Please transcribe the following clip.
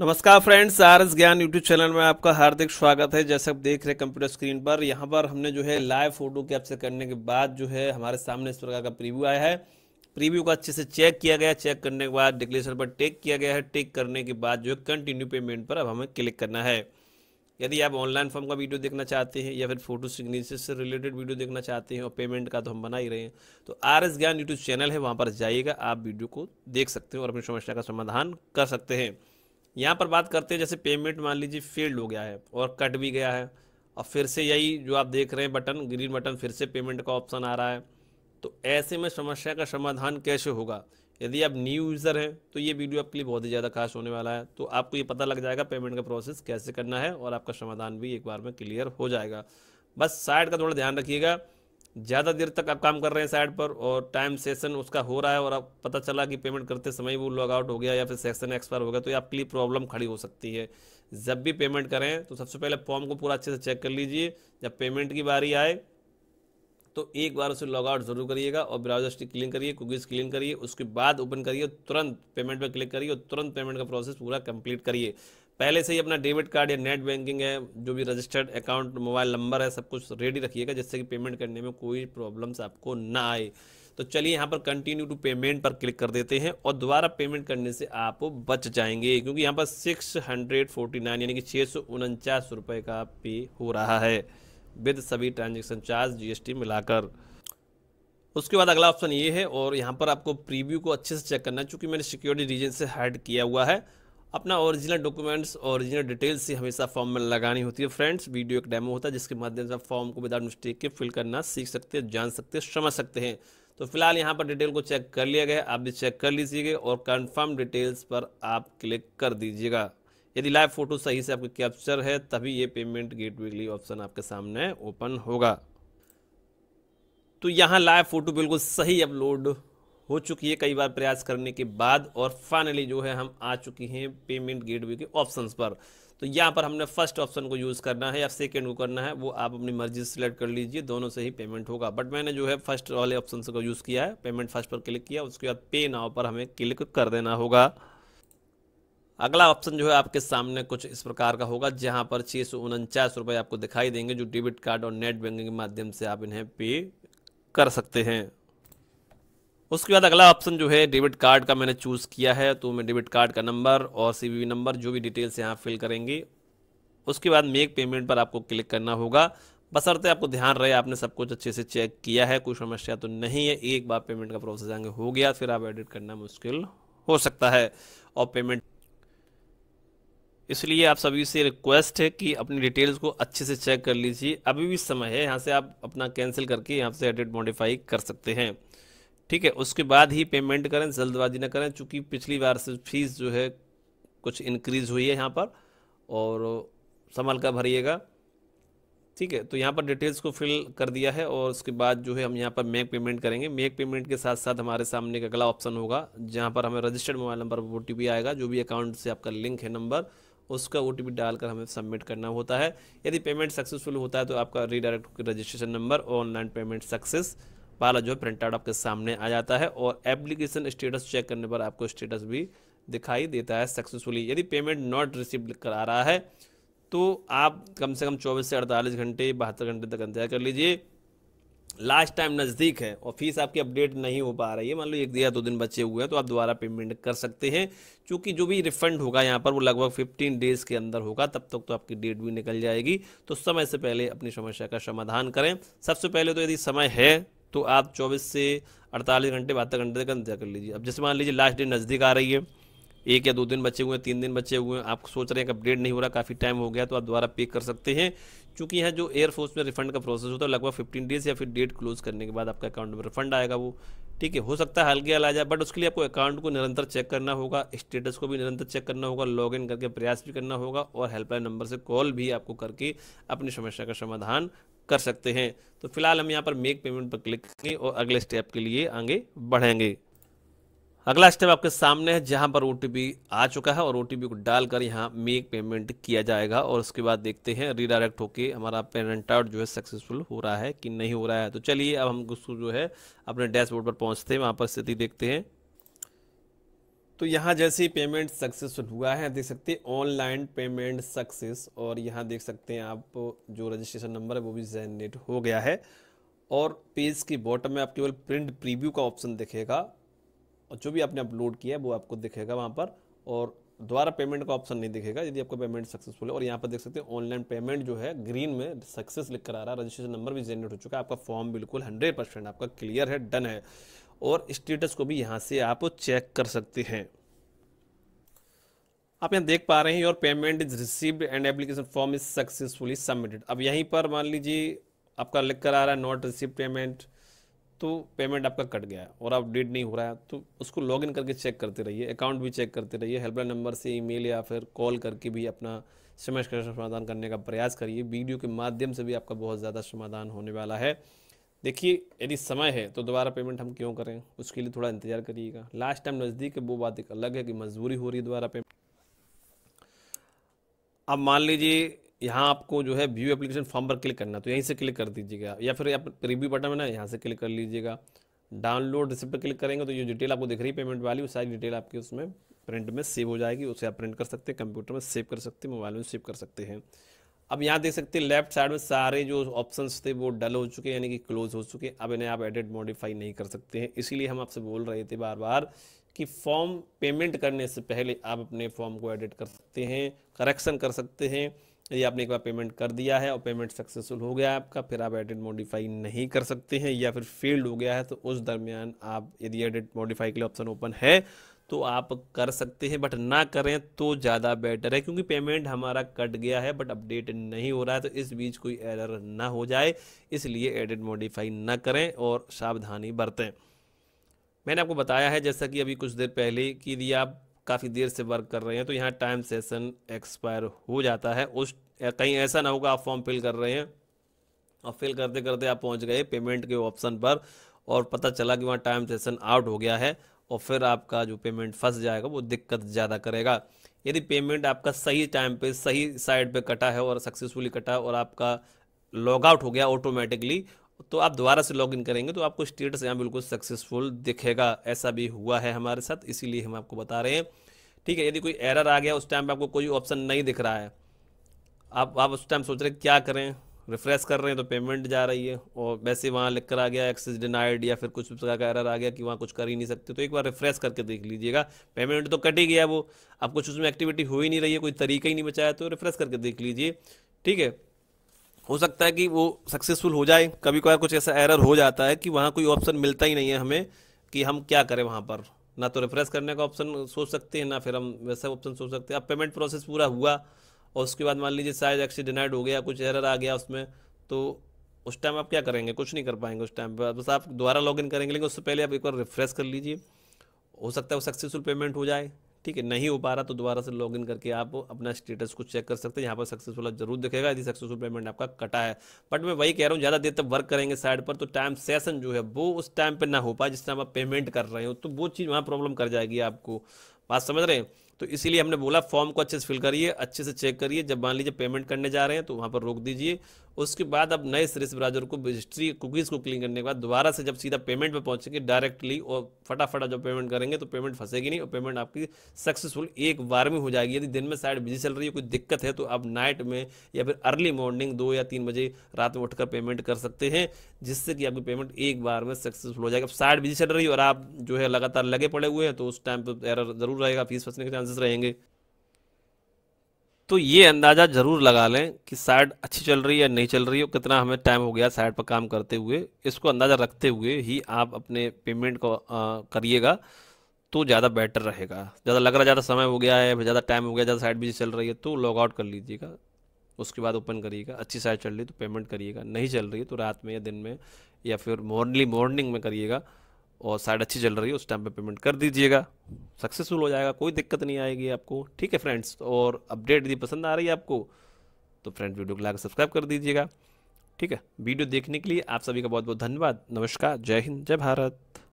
नमस्कार friends R S Gyan YouTube channel में आपका हार्दिक स्वागत है जैसे आप देख रहे हैं कंप्यूटर स्क्रीन पर यहाँ पर हमने जो है लाइव फोटो कैप्चर करने के बाद जो है हमारे सामने इस प्रकार का प्रीव्यू आया है प्रीव्यू को अच्छे से चेक किया गया चेक करने के बाद डिक्लेशन पर टेक किया गया है टेक करने के बाद जो है कंटिन्यू पेमेंट पर अब हमें क्लिक करना है यदि आप ऑनलाइन फॉर्म का वीडियो देखना चाहते हैं या फिर फोटो सिग्नेचर से रिलेटेड वीडियो देखना चाहते हैं और पेमेंट का तो हम बना ही रहे हैं तो R S Gyan YouTube channel है वहाँ पर जाइएगा आप वीडियो को देख सकते हैं और अपनी समस्या का समाधान कर सकते हैं यहाँ पर बात करते हैं जैसे पेमेंट मान लीजिए फेल्ड हो गया है और कट भी गया है और फिर से यही जो आप देख रहे हैं बटन ग्रीन बटन फिर से पेमेंट का ऑप्शन आ रहा है तो ऐसे में समस्या का समाधान कैसे होगा यदि आप न्यू यूज़र हैं तो ये वीडियो आपके लिए बहुत ही ज़्यादा खास होने वाला है तो आपको ये पता लग जाएगा पेमेंट का प्रोसेस कैसे करना है और आपका समाधान भी एक बार में क्लियर हो जाएगा बस साइड का थोड़ा ध्यान रखिएगा ज़्यादा देर तक आप काम कर रहे हैं साइड पर और टाइम सेशन उसका हो रहा है और आप पता चला कि पेमेंट करते समय वो लॉग आउट हो गया या फिर सेक्शन एक्सपायर हो गया तो ये आपके लिए प्रॉब्लम खड़ी हो सकती है जब भी पेमेंट करें तो सबसे पहले फॉर्म को पूरा अच्छे से चेक कर लीजिए जब पेमेंट की बारी आए तो एक बार उसे लॉग आउट जरूर करिएगा और ब्राउजर स्टिक क्लीन करिए कुकीज़ क्लीन करिए उसके बाद ओपन करिए तुरंत पेमेंट पर क्लिक करिए और तुरंत पेमेंट का प्रोसेस पूरा कंप्लीट करिए पहले से ही अपना डेबिट कार्ड या नेट बैंकिंग है जो भी रजिस्टर्ड अकाउंट मोबाइल नंबर है सब कुछ रेडी रखिएगा जिससे कि पेमेंट करने में कोई प्रॉब्लम्स आपको ना आए तो चलिए यहाँ पर कंटिन्यू टू पेमेंट पर क्लिक कर देते हैं और दोबारा पेमेंट करने से आप बच जाएंगे क्योंकि यहाँ पर सिक्स हंड्रेड फोर्टी नाइन यानी कि छः सौ उनचास रुपये का पे हो रहा है विद सभी ट्रांजेक्शन चार्ज जीएसटी मिलाकर उसके बाद अगला ऑप्शन ये है और यहाँ पर आपको प्रीव्यू को अच्छे से चेक करना है चूँकि मैंने सिक्योरिटी रीजन से हाइड किया हुआ है अपना ओरिजिनल डॉक्यूमेंट्स ओरिजिनल डिटेल्स ही हमेशा फॉर्म में लगानी होती है फ्रेंड्स वीडियो एक डेमो होता है जिसके माध्यम से आप फॉर्म को विदाउट मिस्टेक के फिल करना सीख सकते हैं जान सकते हैं समझ सकते हैं तो फिलहाल यहाँ पर डिटेल को चेक कर लिया गया आप भी चेक कर लीजिएगा और कन्फर्म डिटेल्स पर आप क्लिक कर दीजिएगा यदि लाइव फोटो सही से आपके कैप्चर है तभी ये पेमेंट गेट के लिए ऑप्शन आपके सामने ओपन होगा तो यहाँ लाइव फोटो बिल्कुल सही अपलोड हो चुकी है कई बार प्रयास करने के बाद और फाइनली जो है हम आ चुकी हैं पेमेंट गेटवे के ऑप्शंस पर तो यहाँ पर हमने फर्स्ट ऑप्शन को यूज़ करना है या सेकेंड को करना है वो आप अपनी मर्जी सेलेक्ट कर लीजिए दोनों से ही पेमेंट होगा बट मैंने जो है फर्स्ट वाले ऑप्शन को यूज़ किया है पेमेंट फर्स्ट पर क्लिक किया उसके बाद पे नाव पर हमें क्लिक कर देना होगा अगला ऑप्शन जो है आपके सामने कुछ इस प्रकार का होगा जहां पर छः सौ उनचास रुपये आपको दिखाई देंगे जो डेबिट कार्ड और नेट बैंकिंग के माध्यम से आप इन्हें पे कर सकते हैं उसके बाद अगला ऑप्शन जो है डेबिट कार्ड का मैंने चूज़ किया है तो मैं डेबिट कार्ड का नंबर और सी नंबर जो भी डिटेल्स यहाँ फिल करेंगे उसके बाद मेक पेमेंट पर आपको क्लिक करना होगा बसरते आपको ध्यान रहे आपने सब कुछ अच्छे से चेक किया है कोई समस्या तो नहीं है एक बार पेमेंट का प्रोसेस आगे हो गया फिर आप एडिट करना मुश्किल हो सकता है और पेमेंट इसलिए आप सभी से रिक्वेस्ट है कि अपनी डिटेल्स को अच्छे से चेक कर लीजिए अभी भी समय है यहाँ से आप अपना कैंसिल करके यहाँ से एडिट मॉडिफाई कर सकते हैं ठीक है उसके बाद ही पेमेंट करें जल्दबाजी ना करें चूँकि पिछली बार से फीस जो है कुछ इनक्रीज़ हुई है यहाँ पर और संभल कर भरिएगा ठीक है तो यहाँ पर डिटेल्स को फिल कर दिया है और उसके बाद जो है हम यहाँ पर मेक पेमेंट करेंगे मेक पेमेंट के साथ साथ हमारे सामने एक अगला ऑप्शन होगा जहाँ पर हमें रजिस्टर्ड मोबाइल नंबर पर ओ आएगा जो भी अकाउंट से आपका लिंक है नंबर उसका ओ डालकर हमें सबमिट करना होता है यदि पेमेंट सक्सेसफुल होता है तो आपका redirect registration number online payment success वाला जो प्रिंट आउट आपके सामने आ जाता है और एप्लीकेशन स्टेटस चेक करने पर आपको स्टेटस भी दिखाई देता है सक्सेसफुली यदि पेमेंट नॉट रिसीव करा रहा है तो आप कम से कम 24 से 48 घंटे बहत्तर घंटे तक इंतजार कर लीजिए लास्ट टाइम नज़दीक है और फीस आपकी अपडेट नहीं हो पा रही है मान लो एक या दो दिन बचे हुए हैं तो आप दोबारा पेमेंट कर सकते हैं क्योंकि जो भी रिफंड होगा यहाँ पर वो लगभग 15 डेज़ के अंदर होगा तब तक तो आपकी डेट भी निकल जाएगी तो समय से पहले अपनी समस्या का समाधान करें सबसे पहले तो यदि समय है तो आप चौबीस से अड़तालीस घंटे बहत्तर घंटे तक इंतजार कर लीजिए अब जैसे मान लीजिए लास्ट डेट नज़दीक आ रही है एक या दो दिन बचे हुए हैं तीन दिन बचे हुए हैं आप सोच रहे हैं कि अपडेट नहीं हो रहा काफ़ी टाइम हो गया तो आप दोबारा पे कर सकते हैं क्योंकि यहाँ जो एयरफोर्स में रिफंड का प्रोसेस होता है लगभग फिफ्टीन डेज या फिर डेट क्लोज करने के बाद आपका अकाउंट में रिफंड आएगा वो ठीक है हो सकता है हल्के हल आ जाए बट उसके लिए आपको अकाउंट को निरंतर चेक करना होगा स्टेटस को भी निरंतर चेक करना होगा लॉग इन करके प्रयास भी करना होगा और हेल्पलाइन नंबर से कॉल भी आपको करके अपनी समस्या का समाधान कर सकते हैं तो फिलहाल हम यहाँ पर मेक पेमेंट पर क्लिक करेंगे और अगले स्टेप के लिए आगे बढ़ेंगे अगला स्टेप आपके सामने है जहाँ पर ओ आ चुका है और ओ को डालकर यहाँ मेक पेमेंट किया जाएगा और उसके बाद देखते हैं रीडायरेक्ट होके हमारा पेमेंट आउट जो है सक्सेसफुल हो रहा है कि नहीं हो रहा है तो चलिए अब हम उसको जो है अपने डैशबोर्ड पर पहुँचते हैं वहाँ पर स्थिति देखते हैं तो यहाँ जैसे ही पेमेंट सक्सेसफुल हुआ है देख सकते हैं ऑनलाइन पेमेंट सक्सेस और यहाँ देख सकते हैं आप जो रजिस्ट्रेशन नंबर है वो भी जेनरेट हो गया है और पेज के बॉटम में आप केवल प्रिंट प्रीव्यू का ऑप्शन दिखेगा और जो भी आपने अपलोड किया है वो आपको दिखेगा वहाँ पर और दोबारा पेमेंट का ऑप्शन नहीं दिखेगा यदि आपका पेमेंट सक्सेसफुल है और यहाँ पर देख सकते हैं ऑनलाइन पेमेंट जो है ग्रीन में सक्सेस लिख कर आ रहा है रजिस्ट्रेशन नंबर भी जेनरेट हो चुका है आपका फॉर्म बिल्कुल हंड्रेड परसेंट आपका क्लियर है डन है और स्टेटस को भी यहाँ से आप चेक कर सकते हैं आप यहाँ देख पा रहे हैं और payment is received and application form is successfully submitted अब यहीं पर मान लीजिए आपका लिख कर आ रहा है नॉट रिसीव पेमेंट तो पेमेंट आपका कट गया और आप डेट नहीं हो रहा है तो उसको लॉगिन करके चेक करते रहिए अकाउंट भी चेक करते रहिए हेल्पलाइन नंबर से ईमेल या फिर कॉल करके भी अपना समस्या का समाधान करने का प्रयास करिए वीडियो के माध्यम से भी आपका बहुत ज़्यादा समाधान होने वाला है देखिए यदि समय है तो दोबारा पेमेंट हम क्यों करें उसके लिए थोड़ा इंतजार करिएगा लास्ट टाइम नज़दीक है वो बात एक अलग है कि मजबूरी हो रही है दोबारा पेमेंट अब मान लीजिए यहाँ आपको जो है व्यू एप्लीकेशन फॉर्म पर क्लिक करना तो यहीं से क्लिक कर दीजिएगा या फिर आप रिव्यू बटन में ना यहाँ से क्लिक कर लीजिएगा डाउनलोड रिसिप पर क्लिक करेंगे तो ये डिटेल आपको दिख रही है पेमेंट वाली वो सारी डिटेल आपकी उसमें प्रिंट में सेव हो जाएगी उसे आप प्रिंट कर सकते हैं कंप्यूटर में सेव कर सकते हैं मोबाइल में सेव कर सकते हैं अब यहाँ देख सकते हैं लेफ्ट साइड में सारे जो ऑप्शंस थे वो डल हो चुके हैं यानी कि क्लोज हो चुके हैं अब इन्हें आप एडिट मॉडिफाई नहीं कर सकते हैं इसीलिए हम आपसे बोल रहे थे बार बार कि फॉर्म पेमेंट करने से पहले आप अपने फॉर्म को एडिट कर सकते हैं करेक्शन कर सकते हैं यदि आपने एक बार पेमेंट कर दिया है और पेमेंट सक्सेसफुल हो गया है आपका फिर आप एडिट मॉडिफाई नहीं कर सकते हैं या फिर फेल्ड हो गया है तो उस दरमियान आप यदि एडिट मॉडिफाई के लिए ऑप्शन ओपन है तो आप कर सकते हैं बट ना करें तो ज़्यादा बेटर है क्योंकि पेमेंट हमारा कट गया है बट अपडेट नहीं हो रहा है तो इस बीच कोई एरर ना हो जाए इसलिए एडिट मॉडिफाई ना करें और सावधानी बरतें मैंने आपको बताया है जैसा कि अभी कुछ देर पहले कि यदि आप काफ़ी देर से वर्क कर रहे हैं तो यहाँ टाइम सेशन एक्सपायर हो जाता है उस कहीं ऐसा ना होगा आप फॉर्म फिल कर रहे हैं और फिल करते करते आप पहुँच गए पेमेंट के ऑप्शन पर और पता चला कि वहाँ टाइम सेशन आउट हो गया है और फिर आपका जो पेमेंट फंस जाएगा वो दिक्कत ज़्यादा करेगा यदि पेमेंट आपका सही टाइम पे सही साइड पे कटा है और सक्सेसफुली कटा और आपका लॉग आउट हो गया ऑटोमेटिकली तो आप दोबारा से लॉग इन करेंगे तो आपको स्टेटस यहाँ बिल्कुल सक्सेसफुल दिखेगा ऐसा भी हुआ है हमारे साथ इसीलिए हम आपको बता रहे हैं ठीक है यदि कोई एरर आ गया उस टाइम पर आपको कोई ऑप्शन नहीं दिख रहा है आप आप उस टाइम सोच रहे क्या करें रिफ्रेश कर रहे हैं तो पेमेंट जा रही है और वैसे वहाँ लिख कर आ गया एक्सेस डिनाइड या फिर कुछ तरह का एरर आ गया कि वहाँ कुछ कर ही नहीं सकते तो एक बार रिफ्रेश करके देख लीजिएगा पेमेंट तो कट ही गया वो अब कुछ उसमें एक्टिविटी हो ही नहीं रही है कोई तरीका ही नहीं बचाया तो रिफ्रेश करके देख लीजिए ठीक है हो सकता है कि वो सक्सेसफुल हो जाए कभी कभार कुछ ऐसा एरर हो जाता है कि वहाँ कोई ऑप्शन मिलता ही नहीं है हमें कि हम क्या करें वहाँ पर ना तो रिफ्रेश करने का ऑप्शन सोच सकते हैं ना फिर हम वैसा ऑप्शन सोच सकते हैं अब पेमेंट प्रोसेस पूरा हुआ और उसके बाद मान लीजिए शायद एक्सेस डिनाइड हो गया कुछ एरर आ गया उसमें तो उस टाइम आप क्या करेंगे कुछ नहीं कर पाएंगे उस टाइम पर बस आप दोबारा लॉगिन करेंगे लेकिन उससे पहले आप एक बार रिफ्रेश कर लीजिए हो सकता है वो सक्सेसफुल पेमेंट हो जाए ठीक है नहीं हो पा रहा तो दोबारा से लॉगिन करके आप अपना स्टेटस को चेक कर सकते हैं यहाँ पर सक्सेसफुल जरूर दिखेगा यदि सक्सेसफुल पेमेंट आपका कटा है बट मैं वही कह रहा हूँ ज़्यादा देर तक वर्क करेंगे साइड पर तो टाइम सेशन जो है वो उस टाइम पर ना हो पाए जिस टाइम आप पेमेंट कर रहे हो तो वो चीज़ वहाँ प्रॉब्लम कर जाएगी आपको बात समझ रहे हैं तो इसीलिए हमने बोला फॉर्म को अच्छे से फिल करिए अच्छे से चेक करिए जब मान लीजिए पेमेंट करने जा रहे हैं तो वहाँ पर रोक दीजिए उसके बाद अब नए सिरिस ब्राउजर को रजिस्ट्री कुकीज़ को क्लीन करने के बाद दोबारा से जब सीधा पेमेंट पे पहुंचेंगे डायरेक्टली और फटाफट जब पेमेंट करेंगे तो पेमेंट फंसेगी नहीं और पेमेंट आपकी सक्सेसफुल एक बार में हो जाएगी यदि दिन में साइड बिजी चल रही है कोई दिक्कत है तो आप नाइट में या फिर अर्ली मॉर्निंग दो या तीन बजे रात में उठकर पेमेंट कर सकते हैं जिससे कि आपकी पेमेंट एक बार में सक्सेसफुल हो जाएगी अब साइड बिजी चल रही है और आप जो है लगातार लगे पड़े हुए हैं तो उस टाइम पर एरर जरूर रहेगा फीस फंसने के चांसेस रहेंगे तो ये अंदाज़ा ज़रूर लगा लें कि साइड अच्छी चल रही है या नहीं चल रही है कितना हमें टाइम हो गया साइड पर काम करते हुए इसको अंदाज़ा रखते हुए ही आप अपने पेमेंट को करिएगा तो ज़्यादा बेटर रहेगा ज़्यादा लग रहा ज़्यादा समय हो गया है ज़्यादा टाइम हो गया ज़्यादा साइड बिजी चल रही है तो लॉग आउट कर लीजिएगा उसके बाद ओपन करिएगा अच्छी साइड चल रही है तो पेमेंट करिएगा नहीं चल रही है तो रात में या दिन में या फिर मॉर्नली मॉर्निंग में करिएगा और साइड अच्छी चल रही है उस टाइम पे पेमेंट कर दीजिएगा सक्सेसफुल हो जाएगा कोई दिक्कत नहीं आएगी आपको ठीक है फ्रेंड्स और अपडेट यदि पसंद आ रही है आपको तो फ्रेंड वीडियो को लाकर सब्सक्राइब कर दीजिएगा ठीक है वीडियो देखने के लिए आप सभी का बहुत बहुत धन्यवाद नमस्कार जय हिंद जय भारत